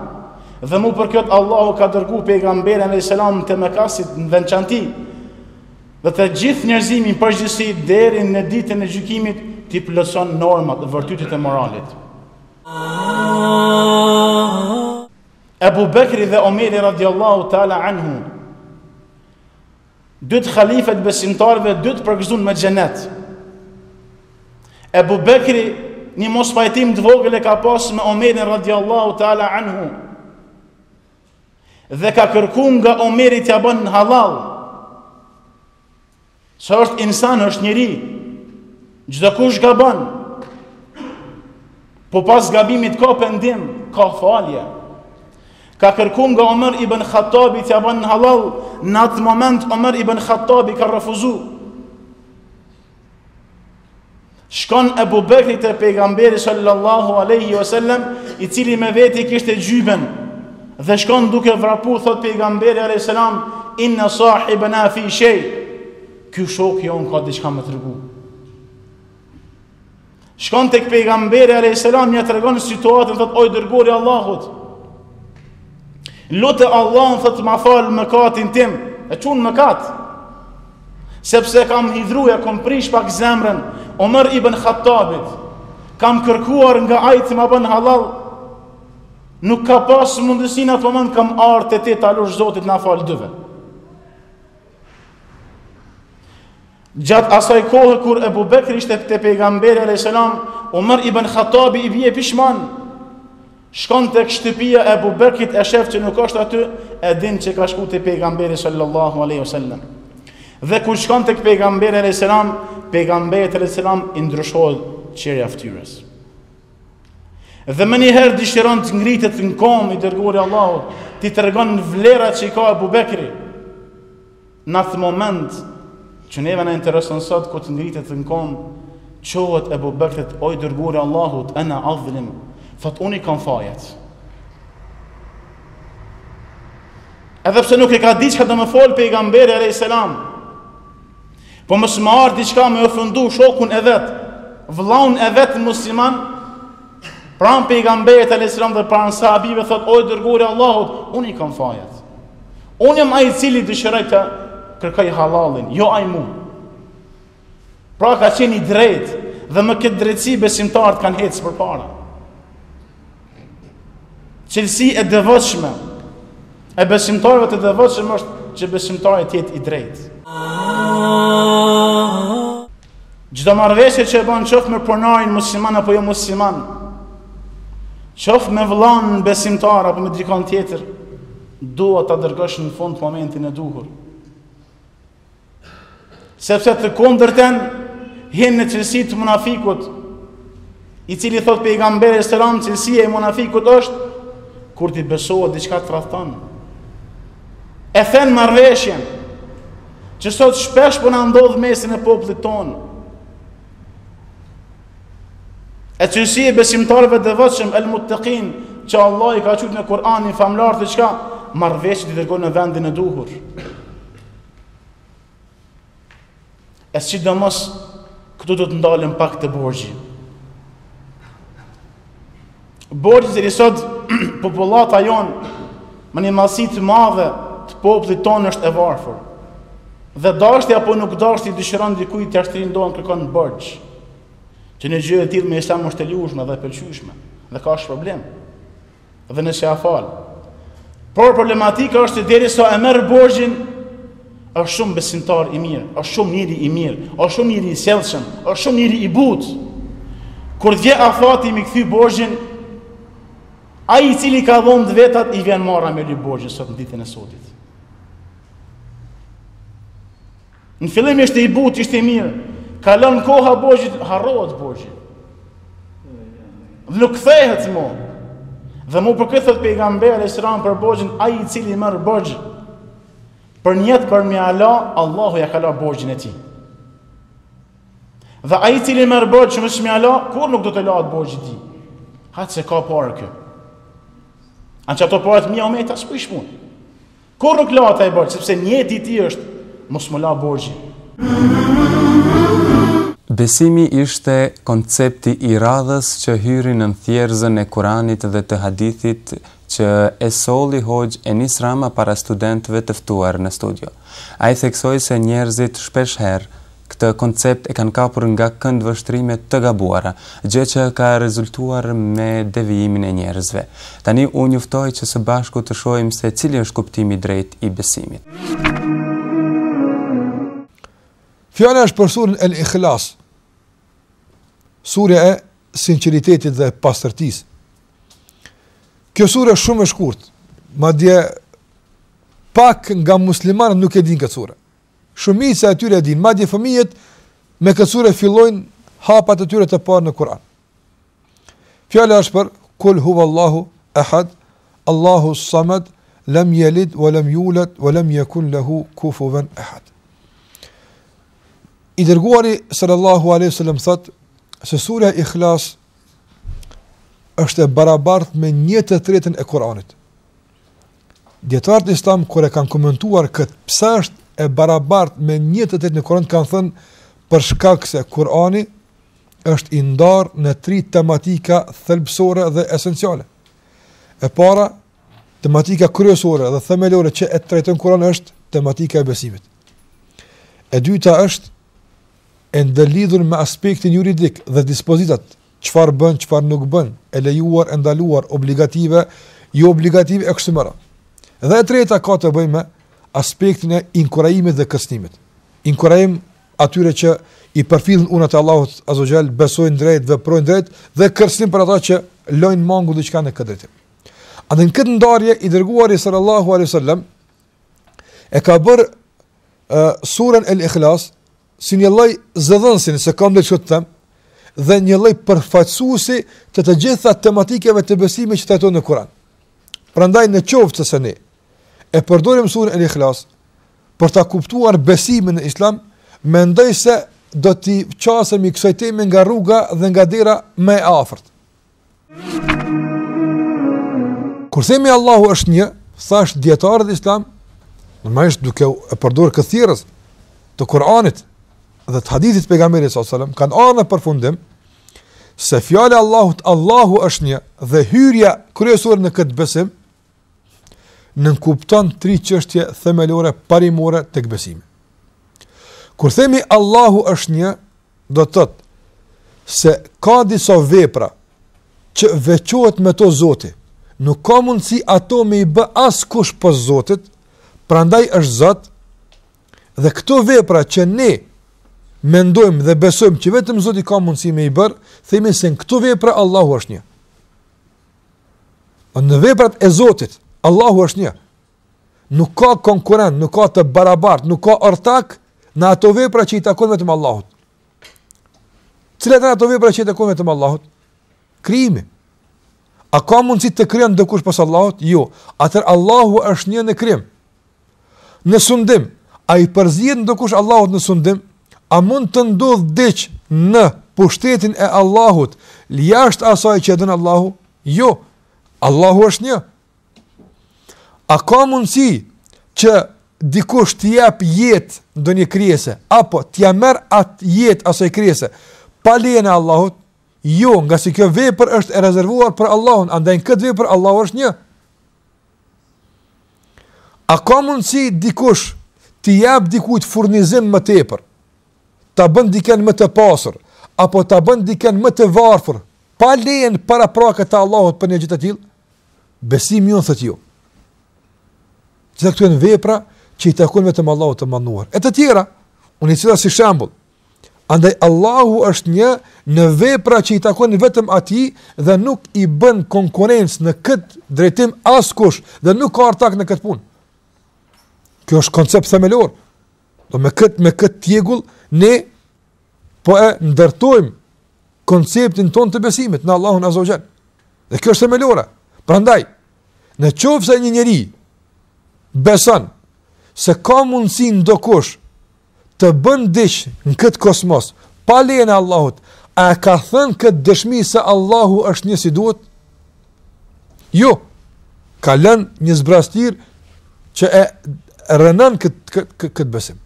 Dhe mu për këtë Allahu ka dërgu pejgamberin e gambere në i selam të me kasit në vençanti Dhe të gjithë njerëzimin përgjësi derin në ditën e gjykimit Ti plëson normat dhe vërtytit e moralit Ebu Bekri dhe Omeri radiallahu tala anhu Dytë khalifet besimtarve dytë përgjëzun me gjenet Ebu Bekri një mos pajtim të vogël e ka pas me Omerin radiallahu ta'ala anhu dhe ka kërku nga Omeri tja bën në halal së është insan është njëri gjithë kush ka bën po pas gabimit ka pëndim ka falje ka kërku nga Omer i bën khattabi tja bën në halal në atë moment Omer i bën khattabi ka rëfuzu Shkon Ebu Bekri të pejgamberi sallallahu aleyhi vësallem I cili me veti kishte gjyben Dhe shkon duke vrapu thot pejgamberi aleyhi vësallam Inna sahibëna fi shej Kjo shok jo në ka diçka me të rëgu Shkon të këpëgamberi a.s. një të rëgonë situatën, thëtë oj dërgori Allahut. Lutë Allahun, thot ma falë më katin tim, e qunë më katë sepse kam hidruja, kam prish pak zemrën, omer i bën khattabit, kam kërkuar nga ajtë më bën halal, nuk ka pas mundësin atë omën, kam arë të ti talush zotit na falë dyve. Gjatë asaj kohë kur e bubekri shte të pejgamberi e lejselam, omër i bën khattabi i bje pishman, Shkon të kështëpia e bubekit e shef që nuk është aty, e din që ka shku të pejgamberi sallallahu aleyhu sallam. Dhe kur shkon tek pejgamberi e salam, pejgamberi e salam i ndryshon qirja fytyrës. Dhe më një herë dëshiron të ngritet në kom i dërguari i Allahut, ti tregon vlerat që i ka Abu Bekri. Në atë moment që neve në intereson sot ku të ngritet në kom, çohet Abu Bekrit, oj dërguari i Allahut, ana azlim, fat unë kam fajet. Edhe pse nuk e ka diçka të më fol pejgamberi alayhis salam, Po mos marr diçka me ofëndu shokun e vet, vlaun e vet musliman. Pran pejgamberit e lesëram dhe pran sahabive thot oj dërguri Allahut, unë i kam fajet. Unë jam ai i cili dëshiroj të kërkoj halalin, jo ai mu. Pra ka qeni i drejt dhe më këtë drejtësi besimtarët kanë hecë për para. Qëllësi e dëvëshme, e besimtarëve të dëvëshme është që besimtarët jetë i drejtë. Ah. Gjitha marveshje që e banë qofë me përnarin musliman apo jo musliman Qofë me vlanë besimtar apo me dikon tjetër Dua të dërgësh në fund momentin e duhur Sepse të kondër ten Hinë në cilësi të munafikut I cili thot pe i gamber e ramë cilësi e munafikut është Kur ti besohet diçka të rathëtan E then marveshjen Që sot shpesh për po në ndodhë mesin e poplit tonë e cilësi e besimtarëve të devotshëm el muttaqin që Allah i ka thënë në Kur'an në famlar të çka marrveshje të dërgon në vendin e duhur. E si këtu do të ndalen pak të borgji. Borgji që sot popullata jon me një masi të madhe të popullit ton është e varfër. Dhe dashti apo nuk dashti dëshiron dikujt të ashtrin doan kërkon borgj. Që në gjë e tjetër me Islam është e lëshuar dhe e pëlqyeshme, dhe ka sh problem. Dhe nëse ja fal. Por problematika është se deri sa e merr borxhin është shumë besimtar i mirë, është shumë njëri i mirë, është shumë njëri i sjellshëm, është shumë njëri i butë. Kur dje a fati mi këthy bojgjin, a i cili ka dhonë dë vetat, i vjen mara me li bojgjin sot në ditën e sotit. Në fillim ishte i butë, ishte i mirë, kalon koha bojit, harrohet bojit. Nuk thehet më. Dhe mu për këtë thëtë pejgamberi së për bojgjën, ai i cili mërë bojgjë, për njetë për mja la, Allahu ja ka la bojgjën e ti. Dhe ai i cili mërë bojgjë, që më shmja la, kur nuk do të laat bojgjë ti? Ha, se ka parë kë. Anë që ato parët mja omejt, asë për ishmu. Kur nuk laat e bojgjë, sepse njetë i ti është, mos më la Mm -hmm. Besimi ishte koncepti i radhës që hyri në thjerëzën e Kuranit dhe të hadithit që e soli hoqë e njës rama para studentëve tëftuar në studio. A i theksoj se njerëzit shpesher këtë koncept e kanë kapur nga këndë të gabuara, gjë që ka rezultuar me devijimin e njerëzve. Tani unë juftoj që së bashku të shojim se cili është kuptimi drejt i besimit. Fjala është përsurin el-ikhlas, surja e sinceritetit dhe pastërtis. Kjo surja shumë e shkurt, ma dje pak nga muslimanët nuk e din këtë surja. Shumica e tyre e din, ma dje fëmijet me këtë surja fillojnë hapat e tyre të parë në Kur'an. Fjallë është për, kul huve Allahu ehad, Allahu samet, lem jelit, wa lem julet, wa lem jekun lehu kufuven ehad. I dërguari Allahu a.s. thëtë, se surja Ikhlas është e barabart me një të tretën e Koranit. Djetarët në stamë, kore e kanë komentuar këtë pësa është e barabart me një të tretën e Koranit, kanë thënë përshkak se Korani është indar në tri tematika thelbësore dhe esenciale. E para, tematika kryesore dhe themelore që e tretën Koran është tematika e besimit. E dyta është e ndëllidhur me aspektin juridik dhe dispozitat, qëfar bën, qëfar nuk bën, e lejuar, e ndaluar, obligative, jo obligative, e kështë mëra. Dhe e treta ka të bëjmë aspektin e inkurajimit dhe kësnimit. Inkurajim atyre që i përfilën unët e Allahot Azogjel, besojnë drejt, veprojnë drejt, dhe kërsnim për ata që lojnë mangu dhe qka në këtë drejtim. A në këtë ndarje, i dërguar i sërë Allahu a.s. e ka bërë uh, surën el ikhlas si një lloj zëdhënësi se kam dhe të them dhe një lloj përfaqësuesi të të gjitha tematikeve të besimit që trajtohen në Kur'an. Prandaj në qoftë se ne e përdorim sura Al-Ikhlas për ta kuptuar besimin në Islam, mendoj se do të çasemi kësaj teme nga rruga dhe nga dera më e afërt. Kur themi Allahu është një, thash dietarët e Islam, normalisht duke e përdorur këtë të Kur'anit, dhe të hadithit pejgamberit sallallahu alajhi wasallam kanë ardhur në përfundim se fjala e Allahut Allahu është një dhe hyrja kryesore në këtë besim nënkupton kupton tre çështje themelore parimore tek besimi. Kur themi Allahu është një, do të thotë se ka disa vepra që veçohet me to Zoti. Nuk ka mundësi ato me i bë as kush pos Zotit, prandaj është Zot. Dhe këto vepra që ne mendojmë dhe besojmë që vetëm Zoti ka mundësi me i bër, themi se në këto vepra Allahu është një. O në veprat e Zotit, Allahu është një. Nuk ka konkurent, nuk ka të barabart, nuk ka ortak në ato vepra që i takon vetëm Allahut. Cilat janë ato vepra që i takon vetëm Allahut? Krimi. A ka mundësi të krijon dikush pas Allahut? Jo. Atë Allahu është një në krim. Në sundim, a i përzihet kush Allahut në sundim? a mund të ndodh diç në pushtetin e Allahut, lijasht asaj që dhënë Allahu? Jo. Allahu është një. A ka mundësi që dikush të jap jetë ndonjë krijese apo të ja merr atë jetë asaj krijese? Pa lejen e Allahut? Jo, nga se si kjo vepër është e rezervuar për Allahun, andaj në këtë vepër Allahu është një. A ka mundësi dikush të jap dikujt furnizim më tepër? ta bën diken më të pasur apo ta bën diken më të varfër pa lejen para prakë të Allahut për një gjë të tillë besimi ju thotë jo çka këto janë vepra që i takojnë vetëm Allahut të mënduar e të tjera unë i cila si shembull andaj Allahu është një në vepra që i takojnë vetëm atij dhe nuk i bën konkurrencë në këtë drejtim askush dhe nuk ka artak në këtë punë kjo është koncept themelor Po me kët me kët tjegull ne po e ndërtojm konceptin ton të besimit në Allahun Azza wa Jall. Dhe kjo është mëlora. Prandaj, në çopse një njeri beson se ka mundsi ndokush të bën diç në kët kosmos pa lejen e Allahut, a ka thënë kët dëshmi se Allahu është një si duhet? Jo. Ka lënë një zbrastir që e rënën këtë kët, kët besim.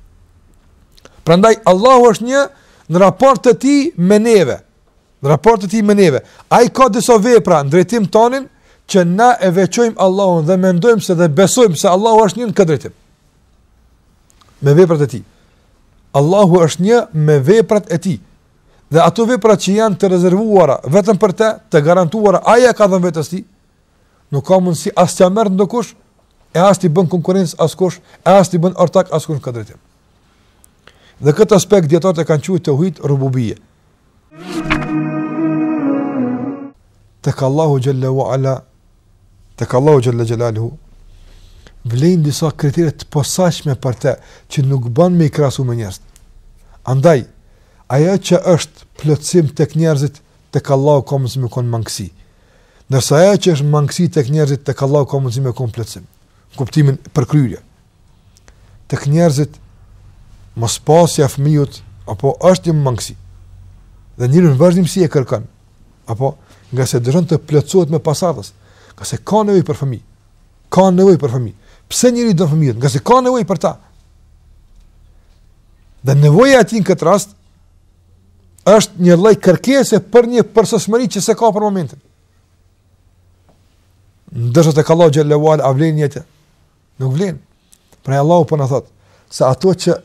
Prandaj Allahu është një në raport të ti me neve. Në raport të ti me neve. A i ka diso vepra në drejtim tonin që na e veqojmë Allahun dhe mendojmë se dhe besojmë se Allahu është një në këtë drejtim. Me veprat e ti. Allahu është një me veprat e ti. Dhe ato veprat që janë të rezervuara vetëm për te, të garantuara a ja ka dhe vetes vetës ti, nuk ka mundësi asë që a mërë në do kush, e asë ti bën konkurencë asë kush, e asë ti bën ortak asë në këtë drejtim. Dhe këtë aspekt djetarët e kanë quajtë të uhit rububije. Të ka Allahu Gjellewa Ala, të ka Allahu Gjelle Gjellalu, vlejnë disa kriterit të posashme për te, që nuk ban me i krasu me njerës. Andaj, aja që është plëtsim të kënjerëzit, të ka Allahu komës me konë mangësi. Nërsa aja që është mangësi të kënjerëzit, të ka Allahu komës me konë plëtsim. Kuptimin për Të kënjerëzit, mos pasja fëmijut apo është një mangësi. Dhe njëri në e kërkon apo nga se dëshon të plotësohet me pasatës, nga se ka nevojë për fëmijë. Ka nevojë për fëmijë. Pse njëri do fëmijë? Nga se ka nevojë për ta. Dhe nevoja e tij në këtë rast është një lloj kërkese për një përsosmëri që s'e ka për momentin. Ndërsa te Allahu xhelalu ala vlen jetë, nuk vlen. Pra Allahu po na thot se ato që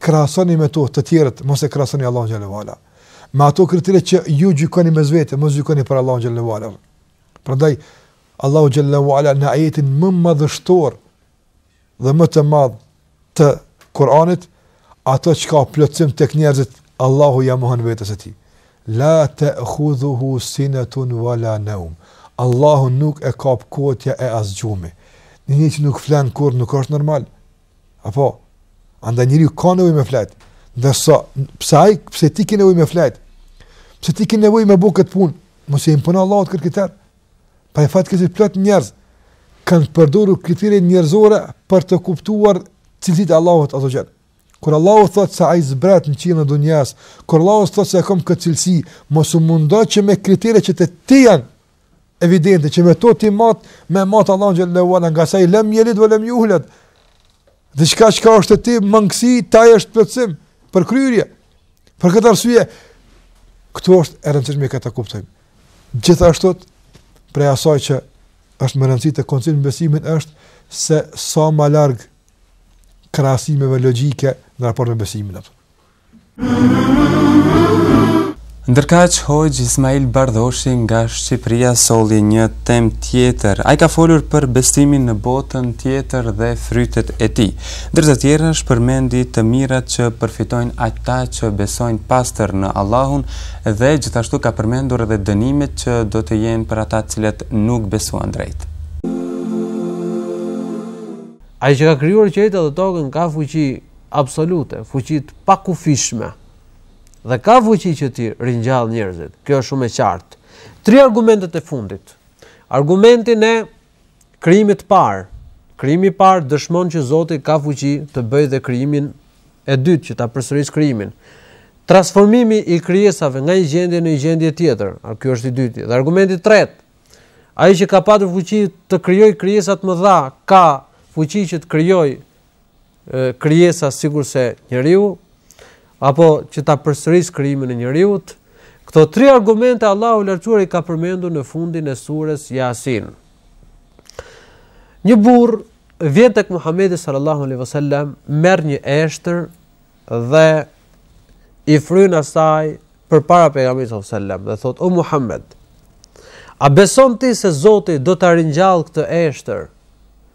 krahasoni me to të tjerët, mos e krahasoni Allahun xhallahu ala. Me ato kriteret që ju gjykoni me vetë, mos gjykoni për Allahun xhallahu ala. Prandaj Allahu xhallahu ala na ayet më madhështor dhe më të madh të Kur'anit, ato që ka plotësim tek njerëzit, Allahu ja mohon vetes ti. La ta'khudhuhu sinatun wala nawm. Allahu nuk e ka kotja e asgjumi. që nuk flan kur nuk është normal. Apo, anda njëri u ka nevojë me flet. Dhe sa, pse ai, pse ti ke nevojë me flet? Pse ti ke nevojë me bukë këtë punë? Mos e imponon Allahut të Pa e fat që plot njerëz kanë përdorur kriteret njerëzore për të kuptuar cilësitë e Allahut ato gjë. Kur Allahu thotë se ai zbrat në çinë dunjas, kur Allahu thotë se kam këtë cilësi, mos u mundo që me kriteret që të ti janë evidente që me to ti mat me mat Allahu xhallahu ala nga sa i lëm jelit vëlem juhlet, dhe qka qka është e ti, mëngësi, taj është përcim, për kryrje, për këtë arsuje, këtu është e rëndësishme i këta kuptojmë. Gjitha është tëtë, prej asaj që është më rëndësi të koncilin besimin është se sa ma largë krasimeve logike në raport me besimin. Mëngësi, që hojgjë Ismail Bardhoshi nga Shqipëria solli një temë tjetër. Ai ka folur për besimin në botën tjetër dhe frytet e tij. Ndërza të është shpërmendi të mirat që përfitojnë ata që besojnë pastër në Allahun dhe gjithashtu ka përmendur edhe dënimet që do të jenë për ata të cilët nuk besuan drejt. Ai që ka krijuar qytetin dhe tokën ka fuqi absolute, fuqi të pakufishme dhe ka fuqi që ti ringjall njerëzit. Kjo është shumë e qartë. Tre argumentet e fundit. Argumenti në krimi i parë. Krimi i parë dëshmon që Zoti ka fuqi të bëjë dhe krimin e dytë që ta përsërisë krimin. Transformimi i krijesave nga një gjendje në një gjendje tjetër. Ky është i dytë. Dhe argumenti i tretë. Ai që ka pasur fuqi të krijojë krijesa të mëdha ka fuqi që të krijojë krijesa sikurse njeriu, apo që ta përsërisë krijimin e njeriu. Këto tre argumente Allahu i Lartësuar i ka përmendur në fundin e surës Yasin. Një burr vjen tek Muhamedi sallallahu alaihi wasallam, merr një eshtër dhe i fryn asaj përpara pejgamberit sallallahu alaihi wasallam dhe thotë: "O Muhammed, a beson ti se Zoti do ta ringjall këtë eshtër?"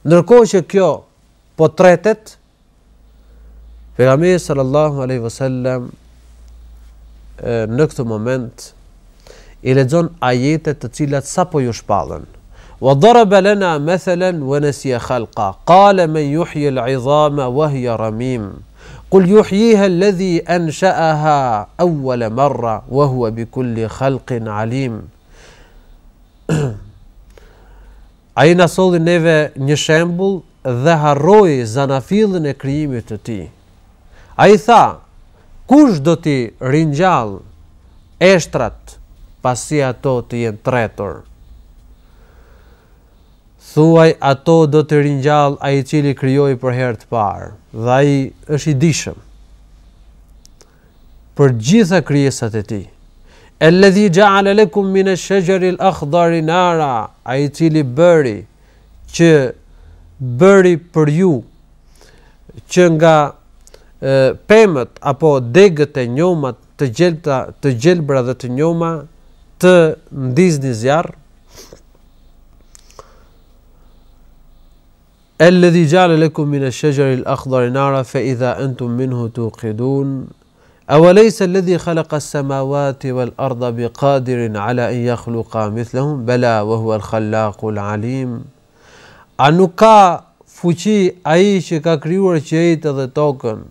Ndërkohë që kjo po tretet, Pejgamberi sallallahu alaihi wasallam në këtë moment i lexon ajete të cilat sapo ju shpallën. Wa daraba lana mathalan wa nasiya khalqa. Qala man yuhyi al-'idhama wa hiya ramim. Qul yuhyiha alladhi ansha'aha awwala marra wa huwa bikulli khalqin 'alim. Ai na solli neve një shembull dhe harroi zanafillin e krijimit të tij. A i tha, kush do t'i rinjall eshtrat pasi ato t'i jenë tretor? Thuaj ato do t'i rinjall a i qili kryoj për herë të parë, dhe a i është i dishëm. Për gjitha kryesat e ti, e ledhi gjaale lekum mine shëgjeril akhdari nara, a i qili bëri, që bëri për ju, që nga pemët apo degët e njoma të gjelbra të gjelbra dhe të njoma të ndizni zjarr alladhi ja'ala lakum min ash-shajari al-akhdar nara fa idha antum minhu tuqidun aw laysa alladhi khalaqa as-samawati wal bi biqadirin ala an yakhluqa mithlahum bala wa huwa al-khallaqu A alim anuka fuqi ai që ka që jetë edhe tokën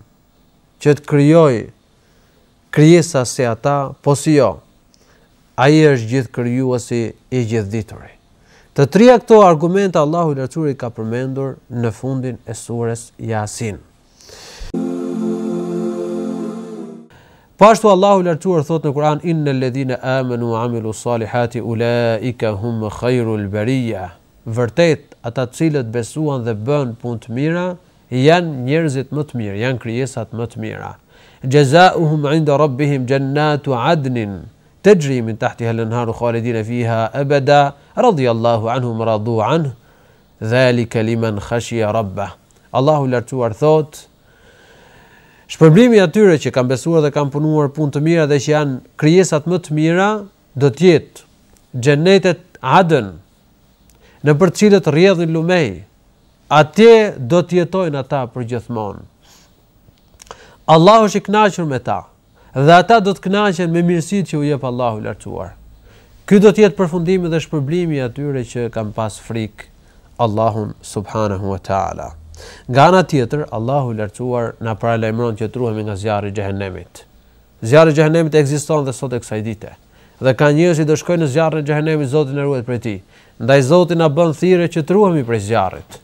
që të kryoj kryesa se ata, po si jo, a i është gjithë si i gjithë diturit. Të trija këto argumenta Allahu i lartësuari ka përmendur në fundin e surës Yasin. Pashtu po Allahu i lartësuar në Kur'an innal ladhina amanu wa amilus salihati ulaika hum khairul lëberia. Vërtet ata të cilët besuan dhe bën punë të mira janë njerëzit më të mirë, janë krijesat më të mira. Jazaohum 'inda rabbihim jannatu 'adnin tajri min tahtiha al-anharu khalidin fiha abada radiyallahu 'anhum radu 'anhu zalika liman khashiya rabbah. Allahu lartuar thot Shpërblimi atyre që kanë besuar dhe kanë punuar punë të mira dhe që janë krijesat më të mira do të jetë xhenetet Adn, nëpër të cilët rrjedhin lumej, atje do të jetojnë ata për gjithmonë. Allahu është i kënaqur me ta dhe ata do të kënaqen me mirësitë që u jep Allahu i lartësuar. Ky do të jetë përfundimi dhe shpërblimi atyre që kanë pas frik, Allahun subhanahu wa taala. Nga ana tjetër, Allahu i lartësuar na paralajmëron që truhemi nga zjarri i xhehenemit. Zjarri i xhehenemit ekziston dhe sot e kësaj dite. Dhe ka njerëz që do shkojnë në zjarrin e xhehenemit, Zoti na ruaj prej tij. Ndaj Zoti na bën thirrje që truhemi prej zjarrit.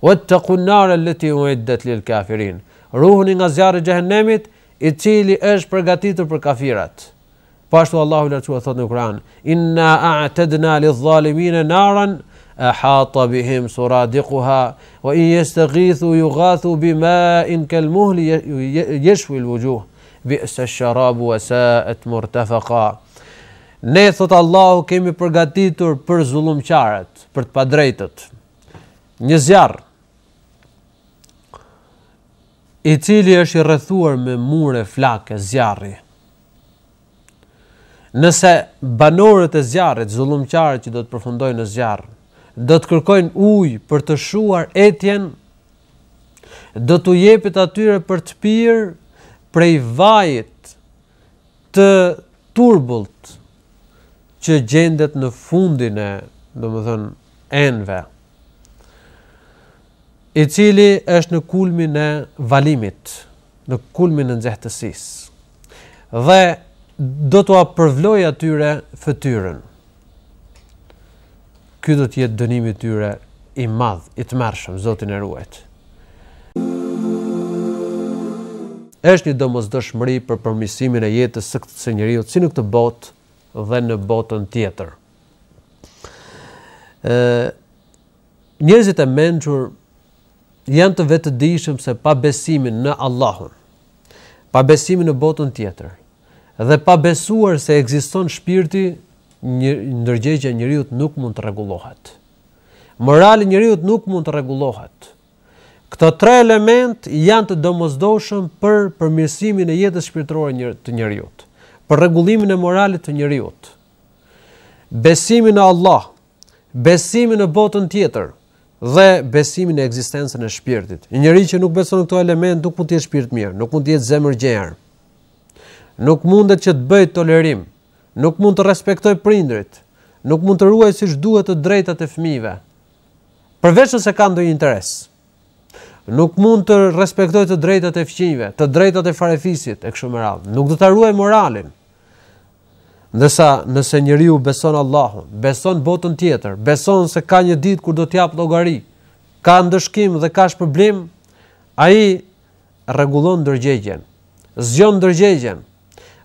Wet të kunare leti u e dhe të lill kafirin. Ruhuni nga zjarë i gjehenemit, i cili është përgatitur për kafirat. Pashtu po Allahu lërcu e thot në Kur'an, inna a tedna li dhalimine naran, e hata bihim suradikuha, wa i jes të gjithu ju gathu bima in kel muhli jeshu il vujuh, bi se sharabu e se et murtefaka. Ne, thot Allahu, kemi përgatitur për zulum qarët, për të padrejtët. Një zjarë, i cili është i rrethuar me mure flakë zjarri. Nëse banorët e zjarrit, zullumqarët që do të përfundojnë në zjarr, do të kërkojnë ujë për të shuar etjen, do t'u jepet atyre për të pirë prej vajit të turbullt që gjendet në fundin e, domethënë, enve i cili është në kulmin e valimit, në kulmin e nxehtësis. Dhe do të apërvloj atyre fëtyrën. Ky do të jetë dënimi tyre i madh, i të mërshëm, zotin e ruajt. është një do mos dëshmëri për përmisimin e jetës së këtë së njëriot, si në këtë botë dhe në botën tjetër. Njëzit e menqër janë të vetë dishëm se pa besimin në Allahun, pa besimin në botën tjetër, dhe pa besuar se egziston shpirti, një, ndërgjegje njëriut nuk mund të regulohet. Morali njëriut nuk mund të regulohet. Këto tre element janë të domozdoshëm për përmirësimin e jetës shpirtërore të njëriut, për regullimin e moralit të njëriut. Besimin e Allah, besimin e botën tjetër, dhe besimin e ekzistencën e shpirtit. Një njeri që nuk beson në këto element, nuk mund të jetë shpirt mirë, nuk mund të jetë zemër gjerë. Nuk mundet që të bëj tolerim, nuk mund të respektoj prindrit, nuk mund të ruaj siç duhet të drejtat e fëmijëve. Përveç nëse ka ndonjë interes. Nuk mund të respektoj të drejtat e fëmijëve, të drejtat e farefisit e kështu me radhë. Nuk do ta ruaj moralin. Ndërsa nëse njeriu beson Allahun, beson botën tjetër, beson se ka një ditë kur do të jap llogari, ka ndëshkim dhe ka shpërblim, ai rregullon ndërgjegjen, zgjon ndërgjegjen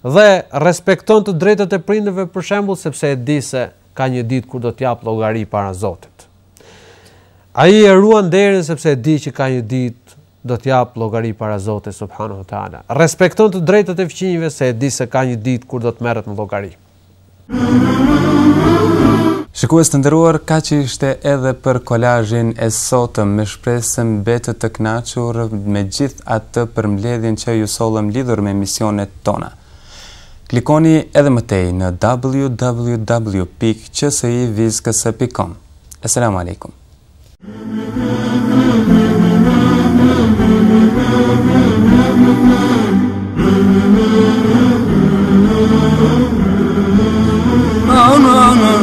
dhe respekton të drejtat e prindërve për shembull sepse e di se ka një ditë kur do të jap llogari para Zotit. Ai e ruan derën sepse e di që ka një ditë do të jap llogari para Zotit subhanuhu te Respekton të drejtat e fëmijëve se e di se ka një ditë kur do të merret me llogari. Shikua të ndëruar, ka që ishte edhe për kolajin e sotëm, me shpresëm betë të kënaqur me gjithë atë për që ju solëm lidhur me misionet tona. Klikoni edhe mëtej në www.qsivizkese.com. Esselamu alikum. Mm -hmm. Aman aman